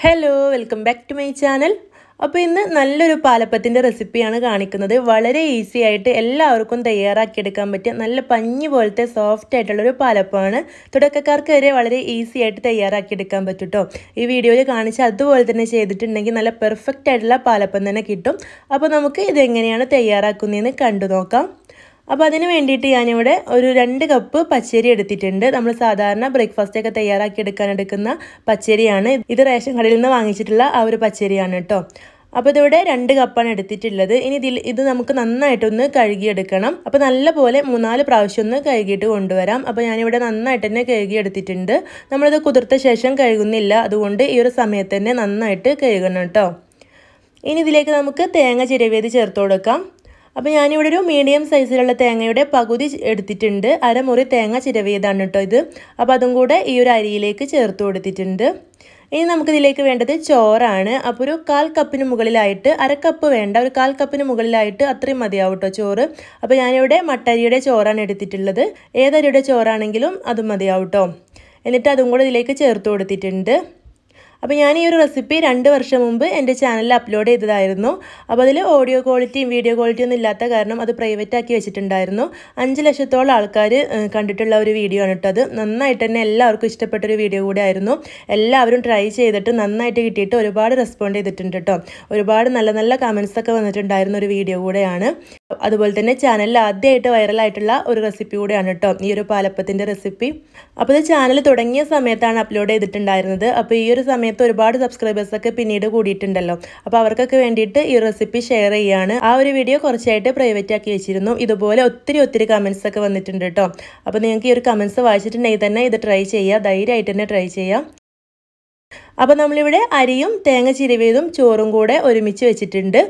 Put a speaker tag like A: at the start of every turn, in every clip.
A: hello welcome back to my channel അപ്പോൾ ഇന്ന് നല്ലൊരു പാലപ്പത്തിൻ്റെ റെസിപ്പിയാണ് കാണിക്കുന്നത് വളരെ ഈസി ആയിട്ട് എല്ലാവർക്കും തയ്യാറാക്കിയെടുക്കാൻ പറ്റിയ നല്ല പഞ്ഞി പോലത്തെ സോഫ്റ്റ് ആയിട്ടുള്ളൊരു പാലപ്പമാണ് തുടക്കക്കാർക്ക് വരെ വളരെ ഈസി ആയിട്ട് തയ്യാറാക്കിയെടുക്കാൻ പറ്റുട്ടോ ഈ വീഡിയോയിൽ കാണിച്ച് അതുപോലെ തന്നെ ചെയ്തിട്ടുണ്ടെങ്കിൽ നല്ല പെർഫെക്റ്റ് ആയിട്ടുള്ള പാലപ്പം തന്നെ കിട്ടും അപ്പോൾ നമുക്ക് ഇതെങ്ങനെയാണ് തയ്യാറാക്കുന്നതെന്ന് കണ്ടു നോക്കാം അപ്പോൾ അതിന് വേണ്ടിയിട്ട് ഞാനിവിടെ ഒരു രണ്ട് കപ്പ് പച്ചരി എടുത്തിട്ടുണ്ട് നമ്മൾ സാധാരണ ബ്രേക്ക്ഫാസ്റ്റൊക്കെ തയ്യാറാക്കി എടുക്കാൻ എടുക്കുന്ന പച്ചരിയാണ് ഇത് റേഷൻ കടയിൽ നിന്ന് വാങ്ങിച്ചിട്ടുള്ള ആ ഒരു പച്ചരിയാണ് കേട്ടോ അപ്പോൾ ഇതിവിടെ രണ്ട് കപ്പാണ് എടുത്തിട്ടുള്ളത് ഇനി ഇതിൽ ഇത് നമുക്ക് നന്നായിട്ടൊന്ന് കഴുകിയെടുക്കണം അപ്പോൾ നല്ലപോലെ മൂന്നാല് പ്രാവശ്യം ഒന്ന് കഴുകിയിട്ട് കൊണ്ടുവരാം അപ്പോൾ ഞാനിവിടെ നന്നായിട്ട് തന്നെ കഴുകിയെടുത്തിട്ടുണ്ട് നമ്മളിത് കുതിർത്ത ശേഷം കഴുകുന്നില്ല അതുകൊണ്ട് ഈ ഒരു സമയത്ത് തന്നെ നന്നായിട്ട് കഴുകണം കേട്ടോ ഇനി ഇതിലേക്ക് നമുക്ക് തേങ്ങ ചിരവേത് ചേർത്ത് കൊടുക്കാം അപ്പോൾ ഞാനിവിടെ ഒരു മീഡിയം സൈസിലുള്ള തേങ്ങയുടെ പകുതി എടുത്തിട്ടുണ്ട് അരമുറി തേങ്ങ ചിരവിയതാണ് കേട്ടോ ഇത് അപ്പോൾ അതും കൂടെ ഈ ഒരു അരിയിലേക്ക് ചേർത്ത് കൊടുത്തിട്ടുണ്ട് ഇനി നമുക്കിതിലേക്ക് വേണ്ടത് ചോറാണ് അപ്പോൾ ഒരു കാൽ കപ്പിന് മുകളിലായിട്ട് അര കപ്പ് വേണ്ട ഒരു കാൽ കപ്പിന് മുകളിലായിട്ട് അത്രയും മതിയാവും കേട്ടോ ചോറ് അപ്പോൾ ഞാനിവിടെ മട്ടരിയുടെ ചോറാണ് എടുത്തിട്ടുള്ളത് ഏതരിയുടെ ചോറാണെങ്കിലും അതും മതിയാവും കേട്ടോ എന്നിട്ട് അതും കൂടെ ഇതിലേക്ക് ചേർത്ത് കൊടുത്തിട്ടുണ്ട് അപ്പോൾ ഞാൻ ഈ ഒരു റെസിപ്പി രണ്ട് വർഷം മുമ്പ് എൻ്റെ ചാനലിൽ അപ്ലോഡ് ചെയ്തതായിരുന്നു അപ്പോൾ അതിൽ ഓഡിയോ ക്വാളിറ്റിയും വീഡിയോ ക്വാളിറ്റിയും ഒന്നും ഇല്ലാത്ത കാരണം അത് പ്രൈവറ്റ് ആക്കി വെച്ചിട്ടുണ്ടായിരുന്നു അഞ്ച് ലക്ഷത്തോളം ആൾക്കാർ കണ്ടിട്ടുള്ള ഒരു വീഡിയോ ആണ് കേട്ടോ അത് നന്നായിട്ട് തന്നെ എല്ലാവർക്കും ഇഷ്ടപ്പെട്ടൊരു വീഡിയോ കൂടെ ആയിരുന്നു എല്ലാവരും ട്രൈ ചെയ്തിട്ട് നന്നായിട്ട് കിട്ടിയിട്ട് ഒരുപാട് റെസ്പോണ്ട് ചെയ്തിട്ടുണ്ട് കേട്ടോ ഒരുപാട് നല്ല നല്ല കമൻസൊക്കെ വന്നിട്ടുണ്ടായിരുന്ന ഒരു വീഡിയോ കൂടെയാണ് അതുപോലെ തന്നെ ചാനലിൽ ആദ്യമായിട്ട് വൈറലായിട്ടുള്ള ഒരു റെസിപ്പി കൂടെയാണ് കേട്ടോ ഈ ഒരു പാലപ്പത്തിൻ്റെ റെസിപ്പി അപ്പോൾ ഇത് ചാനൽ തുടങ്ങിയ സമയത്താണ് അപ്ലോഡ് ചെയ്തിട്ടുണ്ടായിരുന്നത് അപ്പോൾ ഈ ഒരു സമയത്ത് ഒരുപാട് സബ്സ്ക്രൈബേഴ്സൊക്കെ പിന്നീട് കൂടിയിട്ടുണ്ടല്ലോ അപ്പോൾ അവർക്കൊക്കെ വേണ്ടിയിട്ട് ഈ റെസിപ്പി ഷെയർ ചെയ്യുകയാണ് ആ ഒരു വീഡിയോ കുറച്ചായിട്ട് പ്രൈവറ്റ് ആക്കി വെച്ചിരുന്നു ഇതുപോലെ ഒത്തിരി ഒത്തിരി കമൻസ് ഒക്കെ വന്നിട്ടുണ്ട് കേട്ടോ അപ്പോൾ നിങ്ങൾക്ക് ഈ ഒരു കമൻസ് വായിച്ചിട്ടുണ്ടെങ്കിൽ തന്നെ ഇത് ട്രൈ ചെയ്യുക ധൈര്യമായിട്ട് തന്നെ ട്രൈ ചെയ്യാം അപ്പോൾ നമ്മളിവിടെ അരിയും തേങ്ങ ചിരിവേതും ചോറും കൂടെ ഒരുമിച്ച് വെച്ചിട്ടുണ്ട്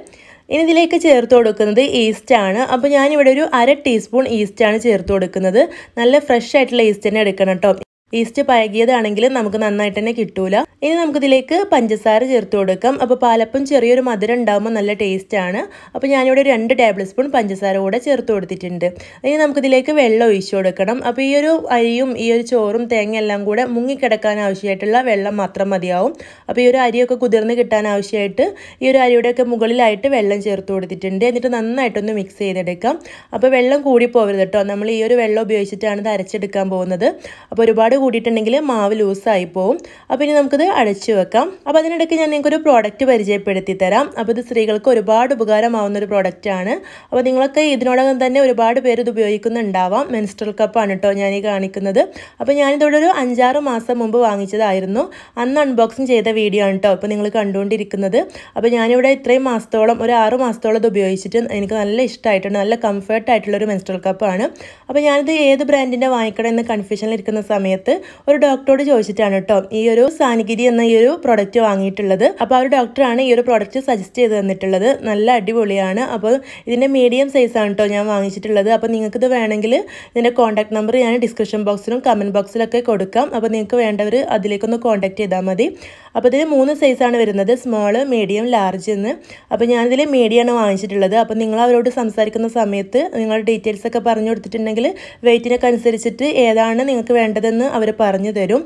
A: ഇനി ഇതിലേക്ക് ചേർത്ത് കൊടുക്കുന്നത് ഈസ്റ്റ് ആണ് അപ്പോൾ ഞാനിവിടെ ഒരു അര ടീസ്പൂൺ ഈസ്റ്റ് ആണ് ചേർത്ത് കൊടുക്കുന്നത് നല്ല ഫ്രഷ് ആയിട്ടുള്ള ഈസ്റ്റ് തന്നെ എടുക്കണം കേട്ടോ ഈസ്റ്റ് പഴകിയതാണെങ്കിൽ നമുക്ക് നന്നായിട്ട് തന്നെ കിട്ടൂല ഇനി നമുക്കിതിലേക്ക് പഞ്ചസാര ചേർത്ത് കൊടുക്കാം അപ്പോൾ പാലപ്പം ചെറിയൊരു മധുരം ഉണ്ടാകുമ്പോൾ നല്ല ടേസ്റ്റാണ് അപ്പോൾ ഞാനിവിടെ രണ്ട് ടേബിൾ സ്പൂൺ പഞ്ചസാര കൂടെ ചേർത്ത് കൊടുത്തിട്ടുണ്ട് ഇനി നമുക്കിതിലേക്ക് വെള്ളം ഒഴിച്ചു കൊടുക്കണം അപ്പോൾ ഈ ഒരു അരിയും ഈ ഒരു ചോറും തേങ്ങ എല്ലാം കൂടെ മുങ്ങിക്കിടക്കാൻ ആവശ്യമായിട്ടുള്ള വെള്ളം മാത്രം മതിയാവും അപ്പോൾ ഈ ഒരു അരിയൊക്കെ കുതിർന്ന് കിട്ടാൻ ആവശ്യമായിട്ട് ഈ ഒരു അരിയുടെയൊക്കെ മുകളിലായിട്ട് വെള്ളം ചേർത്ത് കൊടുത്തിട്ടുണ്ട് എന്നിട്ട് നന്നായിട്ടൊന്ന് മിക്സ് ചെയ്തെടുക്കാം അപ്പോൾ വെള്ളം കൂടി പോകരുത് കേട്ടോ നമ്മൾ ഈ ഒരു വെള്ളം ഉപയോഗിച്ചിട്ടാണ് ഇത് അരച്ചെടുക്കാൻ പോകുന്നത് അപ്പോൾ ഒരുപാട് കൂടിയിട്ടുണ്ടെങ്കിൽ മാവ് ലൂസായി പോവും അപ്പോൾ ഇനി നമുക്കിത് അടച്ചു വെക്കാം അപ്പോൾ അതിനിടയ്ക്ക് ഞാൻ നിങ്ങൾക്കൊരു പ്രോഡക്റ്റ് പരിചയപ്പെടുത്തി തരാം അപ്പോൾ ഇത് സ്ത്രീകൾക്ക് ഒരുപാട് ഉപകാരമാവുന്ന ഒരു പ്രോഡക്റ്റാണ് അപ്പോൾ നിങ്ങളൊക്കെ ഇതിനോടകം തന്നെ ഒരുപാട് പേര് ഇത് ഉപയോഗിക്കുന്നുണ്ടാവാം മെൻസ്ട്രൽ കപ്പാണ് കേട്ടോ ഞാൻ ഈ കാണിക്കുന്നത് അപ്പോൾ ഞാനിതോടെ ഒരു അഞ്ചാറ് മാസം മുമ്പ് വാങ്ങിച്ചതായിരുന്നു അന്ന് അൺബോക്സിങ് ചെയ്ത വീഡിയോ ആണ് കേട്ടോ ഇപ്പോൾ നിങ്ങൾ കണ്ടുകൊണ്ടിരിക്കുന്നത് അപ്പോൾ ഞാനിവിടെ ഇത്രയും മാസത്തോളം ഒരു ആറ് മാസത്തോളം ഇത് ഉപയോഗിച്ചിട്ട് എനിക്ക് നല്ല ഇഷ്ടമായിട്ടുണ്ട് നല്ല കംഫർട്ടായിട്ടുള്ളൊരു മെൻസ്ട്രൽ കപ്പാണ് അപ്പോൾ ഞാനിത് ഏത് ബ്രാൻഡിൻ്റെ വാങ്ങിക്കണം എന്ന് കൺഫ്യൂഷനിലിരിക്കുന്ന സമയത്ത് സമയത്ത് ഒരു ഡോക്ടറോട് ചോദിച്ചിട്ടാണ് കേട്ടോ ഈ ഒരു സാനിഗിരി എന്ന ഈ ഒരു പ്രോഡക്റ്റ് വാങ്ങിയിട്ടുള്ളത് അപ്പോൾ ആ ഒരു ഡോക്ടറാണ് ഈ ഒരു പ്രോഡക്റ്റ് സജസ്റ്റ് ചെയ്ത് തന്നിട്ടുള്ളത് നല്ല അടിപൊളിയാണ് അപ്പോൾ ഇതിൻ്റെ മീഡിയം സൈസാണ് കേട്ടോ ഞാൻ വാങ്ങിച്ചിട്ടുള്ളത് അപ്പോൾ നിങ്ങൾക്കിത് വേണമെങ്കിൽ ഇതിൻ്റെ കോൺടാക്ട് നമ്പർ ഞാൻ ഡിസ്ക്രിപ്ഷൻ ബോക്സിലും കമൻറ്റ് ബോക്സിലൊക്കെ കൊടുക്കാം അപ്പോൾ നിങ്ങൾക്ക് വേണ്ടവർ അതിലേക്കൊന്ന് കോൺടാക്ട് ചെയ്താൽ മതി അപ്പോൾ ഇതിന് മൂന്ന് സൈസാണ് വരുന്നത് സ്മോള് മീഡിയം ലാർജ് എന്ന് അപ്പോൾ ഞാനിതിൽ മീഡിയമാണ് വാങ്ങിച്ചിട്ടുള്ളത് അപ്പോൾ നിങ്ങൾ അവരോട് സംസാരിക്കുന്ന സമയത്ത് നിങ്ങളുടെ ഡീറ്റെയിൽസൊക്കെ പറഞ്ഞു കൊടുത്തിട്ടുണ്ടെങ്കിൽ വെയിറ്റിനൊക്കെ അനുസരിച്ചിട്ട് ഏതാണ് നിങ്ങൾക്ക് വേണ്ടതെന്ന് അവർ പറഞ്ഞു തരും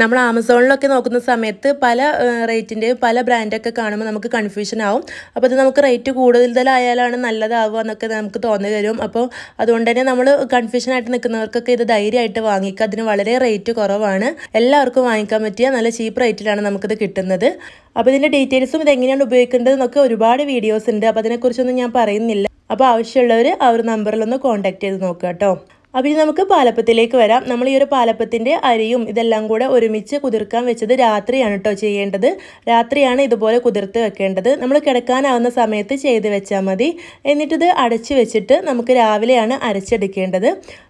A: നമ്മൾ ആമസോണിലൊക്കെ നോക്കുന്ന സമയത്ത് പല റേറ്റിൻ്റെയും പല ബ്രാൻഡൊക്കെ കാണുമ്പോൾ നമുക്ക് കൺഫ്യൂഷൻ ആവും അപ്പോൾ അത് നമുക്ക് റേറ്റ് കൂടുതലായാലാണ് നല്ലതാവുക എന്നൊക്കെ നമുക്ക് തോന്നി തരും അപ്പോൾ അതുകൊണ്ട് തന്നെ നമ്മൾ കൺഫ്യൂഷൻ ആയിട്ട് നിൽക്കുന്നവർക്കൊക്കെ ഇത് ധൈര്യമായിട്ട് വാങ്ങിക്കുക അതിന് വളരെ റേറ്റ് കുറവാണ് എല്ലാവർക്കും വാങ്ങിക്കാൻ പറ്റിയ നല്ല ചീപ്പ് റേറ്റിലാണ് നമുക്കിത് കിട്ടുന്നത് അപ്പോൾ ഇതിൻ്റെ ഡീറ്റെയിൽസും ഇതെങ്ങനെയാണ് ഉപയോഗിക്കേണ്ടത് എന്നൊക്കെ ഒരുപാട് വീഡിയോസ് ഉണ്ട് അപ്പോൾ അതിനെക്കുറിച്ചൊന്നും ഞാൻ പറയുന്നില്ല അപ്പോൾ ആവശ്യമുള്ളവർ ആ ഒരു നമ്പറിലൊന്ന് കോൺടാക്ട് ചെയ്ത് നോക്കുക കേട്ടോ അപ്പം ഇനി നമുക്ക് പാലപ്പത്തിലേക്ക് വരാം നമ്മൾ ഈ ഒരു പാലപ്പത്തിൻ്റെ അരിയും ഇതെല്ലാം കൂടെ ഒരുമിച്ച് കുതിർക്കാൻ വെച്ചത് രാത്രിയാണ് കേട്ടോ ചെയ്യേണ്ടത് രാത്രിയാണ് ഇതുപോലെ കുതിർത്ത് വെക്കേണ്ടത് നമ്മൾ കിടക്കാനാവുന്ന സമയത്ത് ചെയ്ത് വെച്ചാൽ മതി എന്നിട്ടിത് അടച്ച് വെച്ചിട്ട് നമുക്ക് രാവിലെയാണ് അരച്ചെടുക്കേണ്ടത്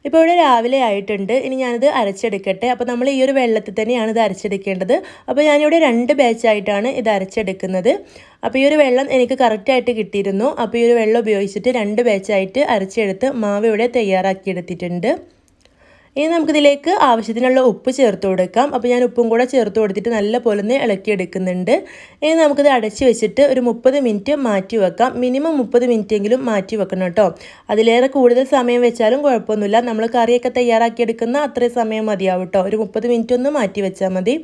A: ഇപ്പോൾ ഇവിടെ രാവിലെ ആയിട്ടുണ്ട് ഇനി ഞാനിത് അരച്ചെടുക്കട്ടെ അപ്പോൾ നമ്മൾ ഈ ഒരു വെള്ളത്തിൽ തന്നെയാണ് ഇത് അരച്ചെടുക്കേണ്ടത് അപ്പോൾ ഞാനിവിടെ രണ്ട് ബാച്ചായിട്ടാണ് ഇത് അരച്ചെടുക്കുന്നത് അപ്പോൾ ഈ ഒരു വെള്ളം എനിക്ക് കറക്റ്റായിട്ട് കിട്ടിയിരുന്നു അപ്പോൾ ഈ ഒരു വെള്ളം ഉപയോഗിച്ചിട്ട് രണ്ട് ബാച്ചായിട്ട് അരച്ചെടുത്ത് മാവ് ഇവിടെ തയ്യാറാക്കിയെടുത്തിട്ടുണ്ട് ഉണ്ട് ഇനി നമുക്കിതിലേക്ക് ആവശ്യത്തിനുള്ള ഉപ്പ് ചേർത്ത് കൊടുക്കാം അപ്പോൾ ഞാൻ ഉപ്പും കൂടെ ചേർത്ത് കൊടുത്തിട്ട് നല്ല ഇളക്കി ഇളക്കിയെടുക്കുന്നുണ്ട് ഇനി നമുക്കിത് അടച്ചു വെച്ചിട്ട് ഒരു മുപ്പത് മിനിറ്റ് മാറ്റി വെക്കാം മിനിമം മുപ്പത് എങ്കിലും മാറ്റി വെക്കണം കേട്ടോ അതിലേറെ കൂടുതൽ സമയം വെച്ചാലും കുഴപ്പമൊന്നുമില്ല നമ്മൾ കറിയൊക്കെ തയ്യാറാക്കിയെടുക്കുന്ന അത്രയും സമയം മതിയാവും കേട്ടോ ഒരു മുപ്പത് മിനിറ്റ് ഒന്ന് മാറ്റി വെച്ചാൽ മതി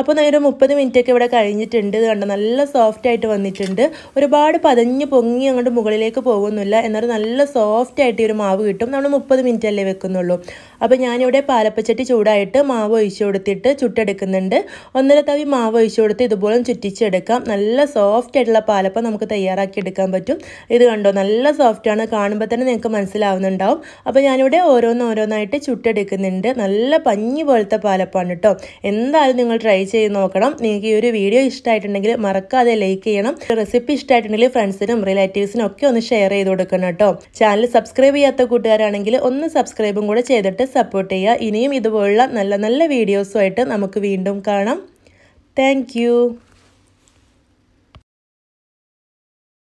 A: അപ്പോൾ ഒരു മുപ്പത് മിനിറ്റൊക്കെ ഇവിടെ കഴിഞ്ഞിട്ടുണ്ട് കണ്ടോ നല്ല സോഫ്റ്റ് ആയിട്ട് വന്നിട്ടുണ്ട് ഒരുപാട് പതഞ്ഞ് പൊങ്ങി അങ്ങോട്ട് മുകളിലേക്ക് പോകുന്നില്ല എന്നാൽ നല്ല സോഫ്റ്റ് ആയിട്ട് ഈ ഒരു മാവ് കിട്ടും നമ്മൾ മുപ്പത് മിനിറ്റ് അല്ലേ വെക്കുന്നുള്ളൂ അപ്പോൾ ഞാനിവിടെ പാലപ്പച്ചട്ടി ചൂടായിട്ട് മാവ് ഒഴിച്ചു കൊടുത്തിട്ട് ചുട്ടെടുക്കുന്നുണ്ട് ഒന്നര തവി മാവ് ഒഴിച്ചു കൊടുത്ത് ഇതുപോലെ ചുറ്റിച്ചെടുക്കാം നല്ല സോഫ്റ്റ് ആയിട്ടുള്ള പാലപ്പം നമുക്ക് തയ്യാറാക്കി എടുക്കാൻ പറ്റും ഇത് കണ്ടോ നല്ല സോഫ്റ്റ് ആണ് കാണുമ്പോൾ തന്നെ നിങ്ങൾക്ക് മനസ്സിലാവുന്നുണ്ടാവും അപ്പോൾ ഞാനിവിടെ ഓരോന്നോരോന്നായിട്ട് ചുട്ടെടുക്കുന്നുണ്ട് നല്ല പഞ്ഞി പോലത്തെ പാലപ്പാണ് കേട്ടോ എന്തായാലും നിങ്ങൾ ട്രൈ ചെയ്ത് നോക്കണം നിങ്ങൾക്ക് ഈ ഒരു വീഡിയോ ഇഷ്ടമായിട്ടുണ്ടെങ്കിൽ മറക്കാതെ ലൈക്ക് ചെയ്യണം റെസിപ്പി ഇഷ്ടമായിട്ടുണ്ടെങ്കിൽ ഫ്രണ്ട്സിനും റിലേറ്റീവ്സിനും ഒക്കെ ഒന്ന് ഷെയർ ചെയ്ത് കൊടുക്കണം കേട്ടോ ചാനൽ സബ്സ്ക്രൈബ് ചെയ്യാത്ത കൂട്ടുകാരാണെങ്കിൽ ഒന്ന് സബ്സ്ക്രൈബും കൂടെ ചെയ്തിട്ട് സപ്പോർട്ട് ചെയ്യുക ഇനിയും ഇതുപോലുള്ള നല്ല നല്ല വീഡിയോസുമായിട്ട് നമുക്ക് വീണ്ടും കാണാം താങ്ക്